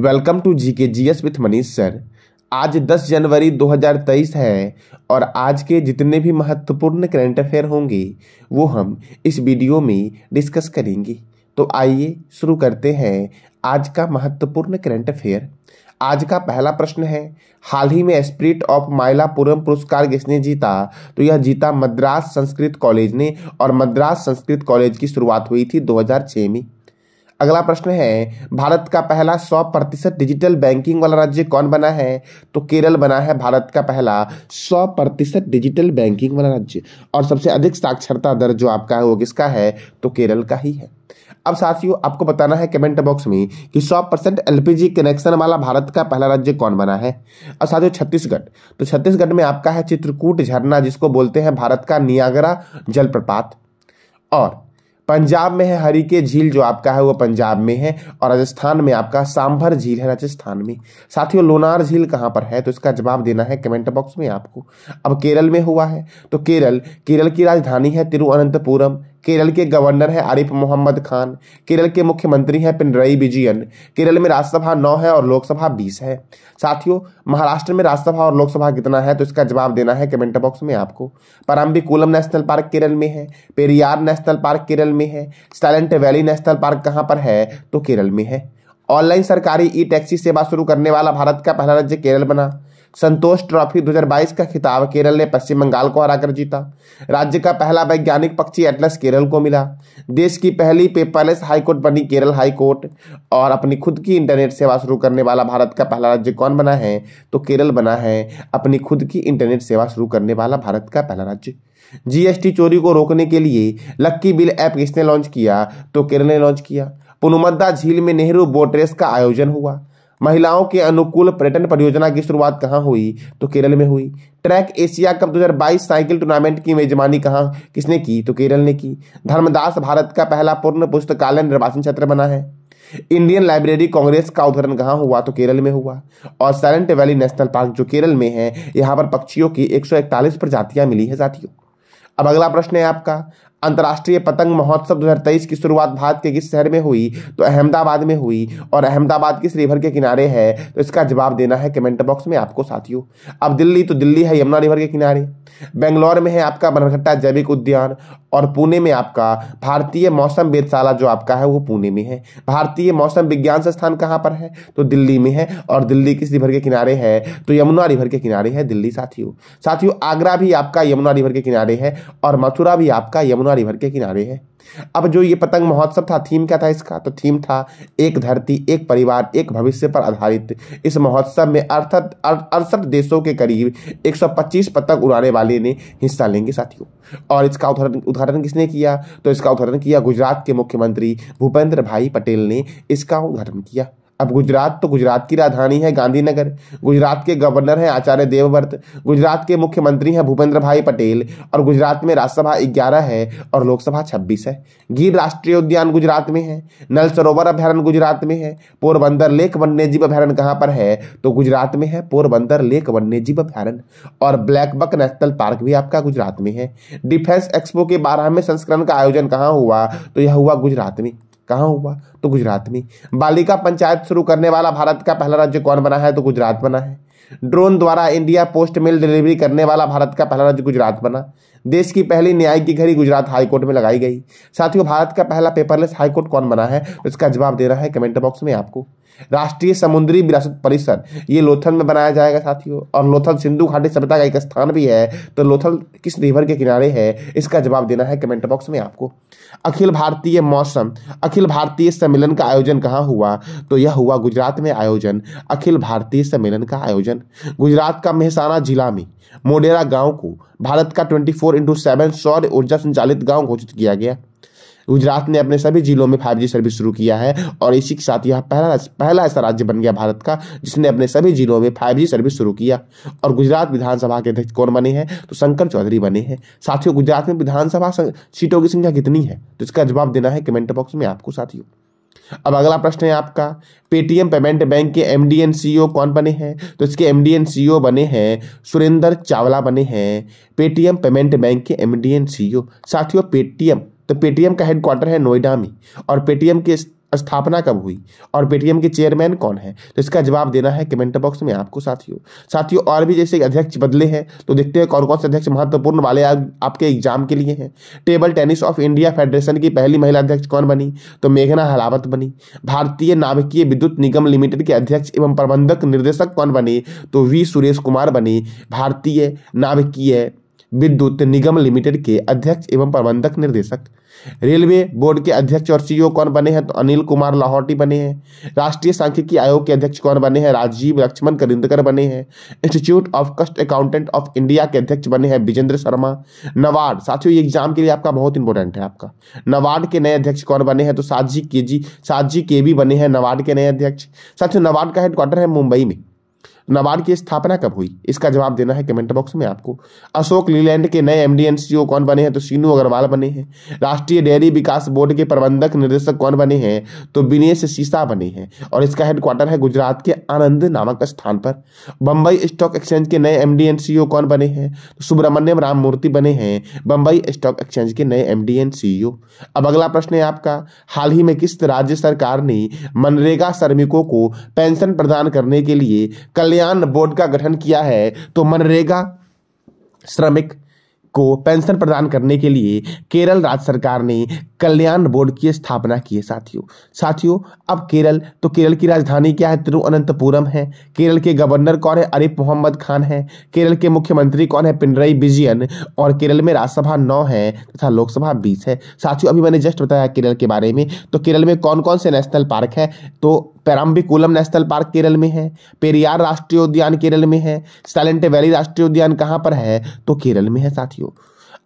welcome to G K G S with Manish sir आज 10 जनवरी 2023 है और आज के जितने भी महत्वपूर्ण करंट अफेयर होंगे वो हम इस वीडियो में डिस्कस करेंगे तो आइए शुरू करते हैं आज का महत्वपूर्ण करंट अफेयर आज का पहला प्रश्न है हाल ही में स्प्रिट ऑफ माइलापुरम पुरस्कार किसने जीता तो यह जीता मद्रास संस्कृत कॉलेज ने और मद्रास संस्कृत कॉलेज की शुरुआत हुई थी 2006 में अगला प्रश्न है भारत का पहला 100 प्रतिशत डिजिटल बैंकिंग वाला राज्य कौन बना है तो केरल बना है भारत का पहला 100 प्रतिशत डिजिटल बैंकिंग वाला राज्य और सबसे अधिक साक्षरता दर जो आपका है वो किसका है तो केरल का ही है अब साथियों आपको बताना है कमेंट बॉक्स में कि 100 परसेंट एलपीजी कनेक्शन वाला भारत का पहला राज्य कौन बना है अब साथियों छत्तीसगढ़ तो छत्तीसगढ़ में आपका है चित्रकूट झरना जिसको बोलते हैं भारत का नियागरा जलप्रपात और पंजाब में है हरिके झील जो आपका है वो पंजाब में है और राजस्थान में आपका सांभर झील है राजस्थान में साथियों लोनार झील कहाँ पर है तो इसका जवाब देना है कमेंट बॉक्स में आपको अब केरल में हुआ है तो केरल केरल की राजधानी है तिरुअनंतपुरम केरल के गवर्नर हैं आरिफ मोहम्मद खान केरल के मुख्यमंत्री हैं पिनरई विजयन केरल में राज्यसभा नौ है और लोकसभा बीस है साथियों महाराष्ट्र में राज्यसभा और लोकसभा कितना है तो इसका जवाब देना है कमेंट बॉक्स में आपको पराम्बिकुलम नेशनल पार्क केरल में है पेरियार नेशनल पार्क केरल में है साइलेंट वैली नेशनल पार्क कहाँ पर है तो केरल में है ऑनलाइन सरकारी ई टैक्सी सेवा शुरू करने वाला भारत का पहला राज्य केरल बना संतोष ट्रॉफी 2022 का खिताब केरल ने पश्चिम बंगाल को हराकर जीता राज्य का पहला वैज्ञानिक पक्षी एटलस केरल को मिला देश की पहली पेपरलेस हाईकोर्ट बनी केरल हाईकोर्ट और अपनी खुद की इंटरनेट सेवा शुरू करने वाला भारत का पहला राज्य कौन बना है तो केरल बना है अपनी खुद की इंटरनेट सेवा शुरू करने वाला भारत का पहला राज्य जीएसटी चोरी को रोकने के लिए लक्की बिल ऐप किसने लॉन्च किया तो केरल ने लॉन्च किया पुनुमद्दा झील में नेहरू बोट रेस का आयोजन हुआ महिलाओं के अनुकूल पर्यटन परियोजना की शुरुआत कहाँ हुई तो केरल में हुई track Asia cup 2022 cycle tournament की मेजबानी कहाँ किसने की तो केरल ने की धर्मदास भारत का पहला पूर्ण पुस्तकालय निर्वाचन क्षेत्र बना है इंडियन लाइब्रेरी कांग्रेस का उदाहरण कहाँ हुआ तो केरल में हुआ और सैलेंट वैली नेशनल पार्क जो केरल में है यहाँ पर पक्षियों की एक प्रजातियां मिली है साथियों अब अगला प्रश्न है आपका अंतर्राष्ट्रीय पतंग महोत्सव 2023 की शुरुआत भारत के किस शहर में हुई तो अहमदाबाद में हुई और अहमदाबाद किस रिवर के किनारे है तो इसका जवाब देना है कमेंट बॉक्स में आपको साथियों अब दिल्ली तो दिल्ली है यमुना रिवर के किनारे बेंगलोर में है आपका बनरघट्टा जैविक उद्यान और पुणे में आपका भारतीय मौसम वेदशाला जो आपका है वो पुणे में है भारतीय मौसम विज्ञान संस्थान कहाँ पर है तो दिल्ली में है और दिल्ली किस रिवर के किनारे है तो यमुना रिवर के किनारे है दिल्ली साथियों साथियों आगरा भी आपका यमुना रिवर के किनारे है और मथुरा भी आपका यमुना रिवर के किनारे है अब जो ये पतंग महोत्सव था थीम क्या था इसका तो थीम था एक धरती एक परिवार एक भविष्य पर आधारित इस महोत्सव में अड़सठ अड़सठ देशों के करीब 125 पतंग उड़ाने वाले ने हिस्सा लेंगे साथियों और इसका उद्घाटन उदाहरण उद्घाटन किसने किया तो इसका उद्घाटन किया गुजरात के मुख्यमंत्री भूपेंद्र भाई पटेल ने इसका उद्घाटन किया अब गुजरात तो गुजरात की राजधानी है गांधीनगर गुजरात के गवर्नर हैं आचार्य देवव्रत गुजरात के मुख्यमंत्री हैं भूपेंद्र भाई पटेल और गुजरात में राज्यसभा ग्यारह है और लोकसभा छब्बीस है गिर राष्ट्रीय उद्यान गुजरात में है नल सरोवर अभ्यारण गुजरात में है पोरबंदर लेक वन्यजीव अभ्यारण कहाँ पर है तो गुजरात में है पोरबंदर लेक वन्यजीव अभ्यारण और ब्लैक बक नेशनल पार्क भी आपका गुजरात में है डिफेंस एक्सपो के बारहवें संस्करण का आयोजन कहाँ हुआ तो यह हुआ गुजरात में कहाँ हुआ तो गुजरात में बालिका पंचायत शुरू करने वाला भारत का पहला राज्य कौन बना है तो गुजरात बना है ड्रोन द्वारा इंडिया पोस्ट मेल डिलीवरी करने वाला भारत का पहला राज्य गुजरात बना देश की पहली न्याय की घड़ी गुजरात हाईकोर्ट में लगाई गई साथियों भारत का पहला पेपरलेस हाईकोर्ट कौन बना है उसका तो इसका जवाब देना है कमेंट बॉक्स में आपको राष्ट्रीय समुद्री विरासत परिसर ये लोथल में बनाया जाएगा साथियों और लोथल सिंधु घाटी सभ्यता का एक स्थान भी है तो लोथल किस रिवर के किनारे है इसका जवाब देना है कमेंट बॉक्स में आपको अखिल भारतीय मौसम अखिल भारतीय सम्मेलन का आयोजन कहाँ हुआ तो यह हुआ गुजरात में आयोजन अखिल भारतीय सम्मेलन का आयोजन गुजरात का मेहसाना जिला में मोडेरा गाँव को भारत का ट्वेंटी फोर इंटू सेवन सौर ऊर्जा संचालित गांव घोषित किया गया गुजरात ने अपने सभी जिलों में फाइव सर्विस शुरू किया है और इसी के साथ यह पहला पहला ऐसा राज्य बन गया भारत का जिसने अपने सभी जिलों में फाइव सर्विस शुरू किया और गुजरात विधानसभा के अध्यक्ष कौन बने हैं तो शंकर चौधरी बने हैं साथियों गुजरात में विधानसभा सीटों की संख्या कितनी है तो इसका जवाब देना है कमेंट बॉक्स में आपको साथियों अब अगला प्रश्न है आपका पेटीएम पेमेंट बैंक के एम डी एन सीईओ कौन बने हैं तो इसके एम डी एन सीईओ बने हैं सुरेंद्र चावला बने हैं पेटीएम पेमेंट बैंक के एम डी एन सीईओ साथियों पेटीएम तो पेटीएम का हेडक्वार्टर है नोएडा में और पेटीएम की स्थापना कब हुई और पेटीएम के चेयरमैन कौन है तो इसका जवाब देना है कमेंट बॉक्स में आपको साथियों साथियों और भी जैसे अध्यक्ष बदले हैं तो देखते हैं कौन कौन से अध्यक्ष महत्वपूर्ण वाले आपके एग्जाम के लिए हैं table tennis of India federation की पहली महिला अध्यक्ष कौन बनी तो मेघना हलावत बनी भारतीय नाभिकीय विद्युत निगम लिमिटेड के अध्यक्ष एवं प्रबंधक निर्देशक कौन बने तो वी सुरेश कुमार बने भारतीय नाभिकीय विद्युत निगम लिमिटेड के अध्यक्ष एवं प्रबंधक निर्देशक रेलवे बोर्ड के अध्यक्ष और सीईओ कौन बने हैं तो अनिल कुमार लाहौटी बने हैं राष्ट्रीय सांख्यिकी आयोग के अध्यक्ष कौन बने हैं राजीव लक्ष्मण करिंदकर बने हैं institute of cost accountant of India के अध्यक्ष बने हैं विजेंद्र शर्मा नवार्ड साथियों ये एग्जाम के लिए आपका बहुत इंपॉर्टेंट है आपका नवार्ड के नए अध्यक्ष कौन बने हैं तो साजी के जी साजी के बने हैं नवार्ड के नए अध्यक्ष साथियों नवार्ड का हेडक्वार्टर है मुंबई में नाबार्ड की स्थापना कब हुई इसका जवाब देना है कमेंट बॉक्स में आपको अशोक लीलैंड के नए एम डी कौन बने हैं तो सीनू अग्रवाल बने हैं राष्ट्रीय डेयरी विकास बोर्ड के प्रबंधक निदेशक कौन बने हैं तो विनेश सीसा बने हैं और इसका हेडक्वार्टर है गुजरात के आनंद नामक स्थान पर बम्बई स्टॉक एक्सचेंज के नए एम डी कौन बने हैं तो सुब्रमण्यम राममूर्ति बने हैं बम्बई स्टॉक एक्सचेंज के नए एम डी अब अगला प्रश्न है आपका हाल ही में किस राज्य सरकार ने मनरेगा श्रमिकों को पेंशन प्रदान करने के लिए कल्याण कल्याण बोर्ड का गठन किया है तो मनरेगा श्रमिक को पेंशन प्रदान करने के लिए केरल राज्य सरकार ने कल्याण बोर्ड की स्थापना की है साथियों साथियों अब केरल तो केरल की राजधानी क्या है तिरुअनंतपुरम है केरल के गवर्नर कौन है अरिफ मोहम्मद खान है केरल के मुख्यमंत्री कौन है पिनरई विजयन और केरल में राज्यसभा नौ है तथा लोकसभा बीस है साथियों अभी मैंने जस्ट बताया केरल के बारे में तो केरल में कौन कौन से नेशनल पार्क है तो पेराम्बिकुलम नेशनल पार्क केरल में है पेरियार राष्ट्रीय उद्यान केरल में है साइलेंट वैली राष्ट्रीय उद्यान कहाँ पर है तो केरल में है साथियों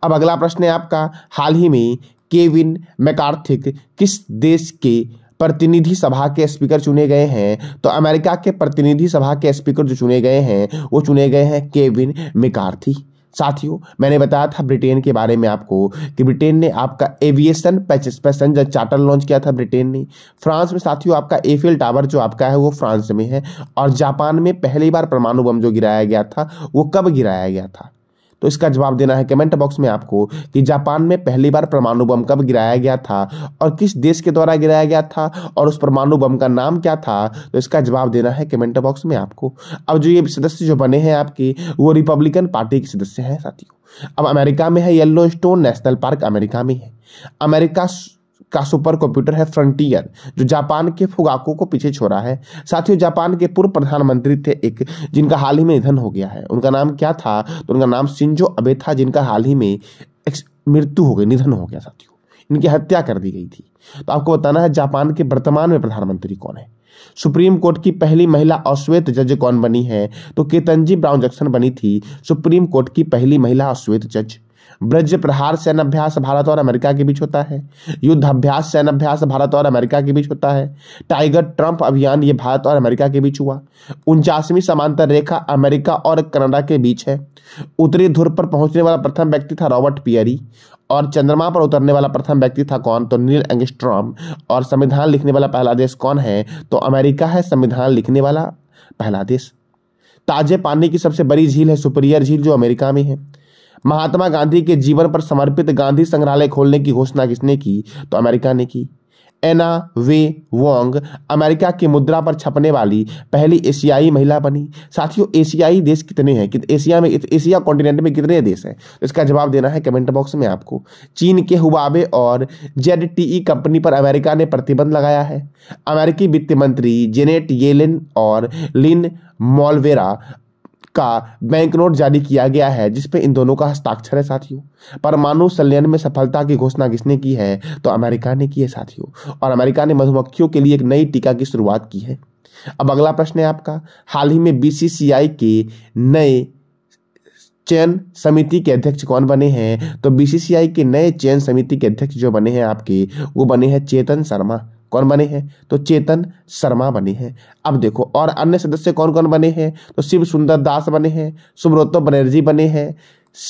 अब अगला प्रश्न है आपका हाल ही में केविन मैकार्थिक किस देश के प्रतिनिधि सभा के स्पीकर चुने गए हैं तो अमेरिका के प्रतिनिधि सभा के स्पीकर जो चुने गए हैं वो चुने गए हैं केविन मेकार्थी साथियों मैंने बताया था ब्रिटेन के बारे में आपको कि ब्रिटेन ने आपका एविएशन पैसेंजर चार्टर लॉन्च किया था ब्रिटेन ने फ्रांस में साथियों आपका एफिल टावर जो आपका है वो फ्रांस में है और जापान में पहली बार परमाणु बम जो गिराया गया था वो कब गिराया गया था तो इसका जवाब देना है कमेंट बॉक्स में आपको कि जापान में पहली बार परमाणु बम कब गिराया गया था और किस देश के द्वारा गिराया गया था और उस परमाणु बम का नाम क्या था तो इसका जवाब देना है कमेंट बॉक्स में आपको अब जो ये सदस्य जो बने हैं आपके वो रिपब्लिकन पार्टी के सदस्य हैं साथियों अब अमेरिका में है Yellowstone national park America में है अमेरिका का सुपर कंप्यूटर है फ्रंटियर जो जापान के फुगाको को पीछे छोड़ा है साथ ही जापान के पूर्व प्रधानमंत्री थे एक जिनका हाल ही में निधन हो गया है उनका नाम क्या था तो उनका नाम सिंजो अबे था जिनका हाल ही में मृत्यु हो गई निधन हो गया साथियों इनकी हत्या कर दी गई थी तो आपको बताना है जापान के वर्तमान में प्रधानमंत्री कौन है सुप्रीम कोर्ट की पहली महिला अश्वेत जज कौन बनी है तो केतनजी ब्राउन जैक्सन बनी थी सुप्रीम कोर्ट की पहली महिला अश्वेत जज ब्रज प्रहार सैन्य अभ्यास भारत और अमेरिका के बीच होता है युद्ध अभ्यास सैन्य अभ्यास भारत और अमेरिका के बीच होता है टाइगर ट्रंप अभियान ये भारत और अमेरिका के बीच हुआ उनचासवीं समांतर रेखा अमेरिका और कनाडा के बीच है उत्तरी ध्रुव पर पहुंचने वाला प्रथम व्यक्ति था रॉबर्ट पियरी और चंद्रमा पर उतरने वाला प्रथम व्यक्ति था कौन तो नील एंगस्ट्रॉम और संविधान लिखने वाला पहला देश कौन है तो अमेरिका है संविधान लिखने वाला पहला देश ताजे पानी की सबसे बड़ी झील है सुपरियर झील जो अमेरिका में है महात्मा गांधी के जीवन पर समर्पित गांधी संग्रहालय खोलने की घोषणा किसने की तो अमेरिका ने की एना वे वोंग अमेरिका की मुद्रा पर छपने वाली पहली एशियाई महिला बनी साथियों एशियाई देश कितने हैं कि एशिया में एशिया कॉन्टिनेंट में कितने देश हैं तो इसका जवाब देना है कमेंट बॉक्स में आपको चीन के हुबाबे और जेड कंपनी पर अमेरिका ने प्रतिबंध लगाया है अमेरिकी वित्त मंत्री जेनेट येलिन और लिन मॉलवेरा का बैंक नोट जारी किया गया है जिसपे इन दोनों का हस्ताक्षर है साथियों परमाणु संलयन में सफलता की घोषणा किसने की है तो अमेरिका ने की है साथियों और अमेरिका ने मधुमक्खियों के लिए एक नई टीका की शुरुआत की है अब अगला प्रश्न है आपका हाल ही में बीसीसीआई के नए चयन समिति के अध्यक्ष कौन बने हैं तो बीसीसीआई के नए चयन समिति के अध्यक्ष जो बने हैं आपके वो बने हैं चेतन शर्मा कौन बने हैं तो चेतन शर्मा बने हैं अब देखो और अन्य सदस्य कौन कौन बने हैं तो शिव सुंदर दास बने हैं सुब्रतो बनर्जी बने हैं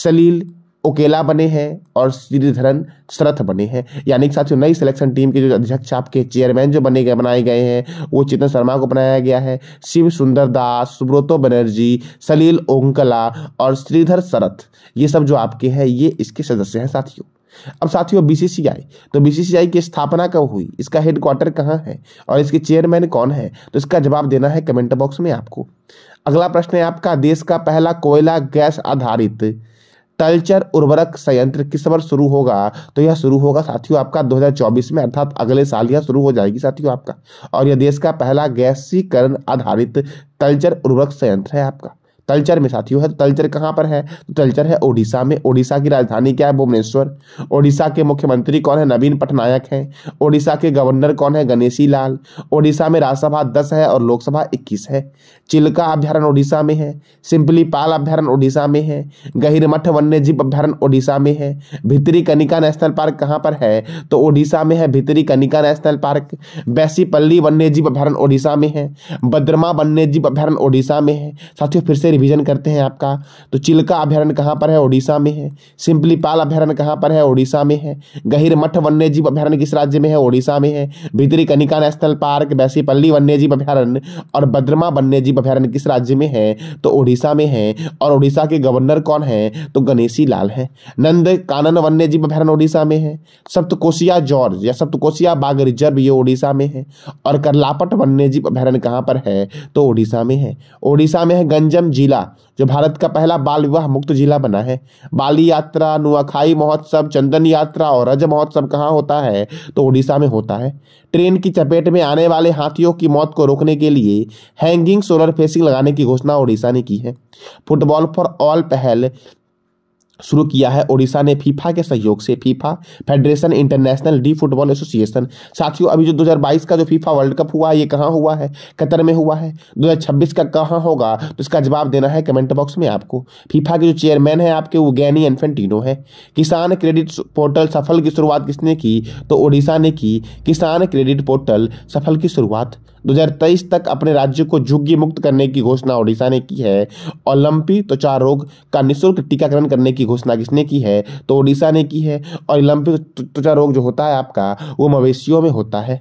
सलील ओकेला बने हैं और श्रीधरन शरथ बने हैं यानी कि साथियों नई सिलेक्शन टीम के जो अध्यक्ष आपके चेयरमैन जो बने गए बनाए गए हैं वो चेतन शर्मा को बनाया गया है शिव सुंदर दास सुब्रतो बनर्जी सलील ओंकला और श्रीधर शरथ ये सब जो आपके हैं ये इसके सदस्य हैं साथियों अब साथियों बीसीसीआई तो बीसीसीआई की स्थापना कब हुई इसका हेडक्वार्टर कहाँ है और इसके चेयरमैन कौन है तो इसका जवाब देना है कमेंट बॉक्स में आपको अगला प्रश्न है आपका देश का पहला कोयला गैस आधारित तलचर उर्वरक संयंत्र किस वर्ष शुरू होगा तो यह शुरू होगा साथियों आपका 2024 में अर्थात अगले साल यह शुरू हो जाएगी साथियों आपका और यह देश का पहला गैसीकरण आधारित तलचर उर्वरक संयंत्र है आपका तलचर में साथियों है तो तलचर कहाँ पर है तो तलचर है ओडिशा में ओडिशा की राजधानी क्या है भुवनेश्वर ओडिशा के मुख्यमंत्री कौन है नवीन पटनायक हैं ओडिशा के गवर्नर कौन है गणेशी लाल ओडिशा में राज्यसभा दस है और लोकसभा इक्कीस है चिल्का अभ्यारण्य ओडिशा में है सिंपली पाल अभ्यारण्य ओडिशा में है गहिरमठ वन्यजीव अभ्यारण्य ओडिशा में है भितरी कनिका नेशनल पार्क कहाँ पर है तो ओडिशा में है भितरी कनिका नेशनल पार्क बैसीपल्ली वन्यजीव अभ्यारण्य ओडिशा में है बद्रमा वन्यजीव अभ्यारण्य ओडिशा में है साथियों फिर से रिवीजन करते हैं आपका तो चिल्का अभ्यारण्य कहाँ पर है ओडिशा में है सिंपलीपाल अभ्यारण्य कहाँ पर है ओडिशा में है गहिर मठ वन्यजीव अभ्यारण्य किस राज्य में है ओडिशा में है भितरी कनिका नेशनल पार्क वैसीपल्ली वन्यजीव अभ्यारण्य और बद्रमा वन्यजीव अभ्यारण्य किस राज्य में है तो ओडिशा में है और ओडिशा के गवर्नर कौन है तो गणेशी लाल है नंद कानन वन्यजीव अभ्यारण्य ओडिशा में है सप्तकोशिया जॉर्ज या सप्तकोशिया बाघ रिजर्व ये ओडिशा में है और करलापट वन्यजीव अभ्यारण्य कहाँ पर है तो ओडिशा में है ओडिशा में है गंजम जी जिला जो भारत का पहला बाल विवाह मुक्त जिला बना है बाली यात्रा नुआखाई महोत्सव चंदन यात्रा और रज महोत्सव कहाँ होता है तो उड़ीसा में होता है ट्रेन की चपेट में आने वाले हाथियों की मौत को रोकने के लिए हैंगिंग सोलर फेसिंग लगाने की घोषणा उड़ीसा ने की है फुटबॉल फॉर ऑल पहल शुरू किया है ओडिशा ने फीफा के सहयोग से FIFA federation international de football association साथियों अभी जो 2022 का जो फीफा वर्ल्ड कप हुआ है ये कहाँ हुआ है कतर में हुआ है 2026 का कहाँ होगा तो इसका जवाब देना है कमेंट बॉक्स में आपको फीफा के जो चेयरमैन है आपके वो गैनी एनफेंटिनो है किसान क्रेडिट पोर्टल सफल की शुरुआत किसने की तो ओडिशा ने की किसान क्रेडिट पोर्टल सफल की शुरुआत 2023 तक अपने राज्य को झुग्गी मुक्त करने की घोषणा ओडिशा ने की है और लंपी त्वचा रोग का निःशुल्क टीकाकरण करने की घोषणा किसने की है तो ओडिशा ने की है और लंपी त्वचा रोग जो होता है आपका वो मवेशियों में होता है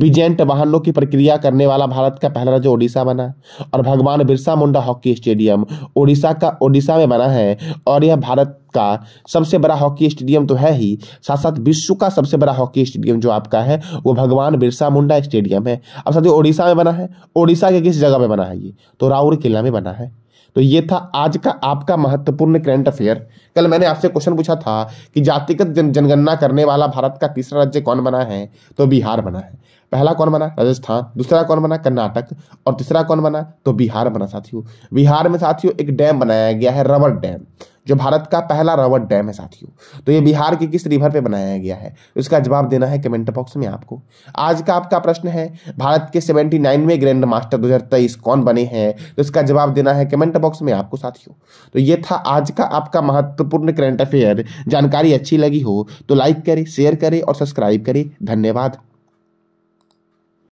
विजेंट वाहनों की प्रक्रिया करने वाला भारत का पहला राज्य ओडिशा बना और भगवान बिरसा मुंडा हॉकी स्टेडियम ओडिशा का ओडिशा में बना है और यह भारत का सबसे बड़ा हॉकी स्टेडियम तो है ही साथ साथ विश्व का सबसे बड़ा हॉकी स्टेडियम जो आपका है वो भगवान बिरसा मुंडा स्टेडियम है अब साथियों ओडिशा में बना है ओडिशा के किस जगह में बना है ये तो राउर किला में बना है तो ये था आज का आपका महत्वपूर्ण करंट अफेयर कल मैंने आपसे क्वेश्चन पूछा था कि जातिगत जन, जनगणना करने वाला भारत का तीसरा राज्य कौन बना है तो बिहार बना है पहला कौन बना राजस्थान दूसरा कौन बना कर्नाटक और तीसरा कौन बना तो बिहार बना साथियों बिहार में साथियों एक डैम बनाया गया है रबर डैम जो भारत का पहला रबर डैम है साथियों तो ये बिहार के किस रिवर पे बनाया गया है उसका जवाब देना है कमेंट बॉक्स में आपको आज का आपका प्रश्न है भारत के सेवेंटी नाइनवे ग्रैंड मास्टर दो कौन बने हैं तो इसका जवाब देना है कमेंट बॉक्स में आपको साथियों तो ये था आज का आपका महत्वपूर्ण करंट अफेयर जानकारी अच्छी लगी हो तो लाइक करे शेयर करे और सब्सक्राइब करे धन्यवाद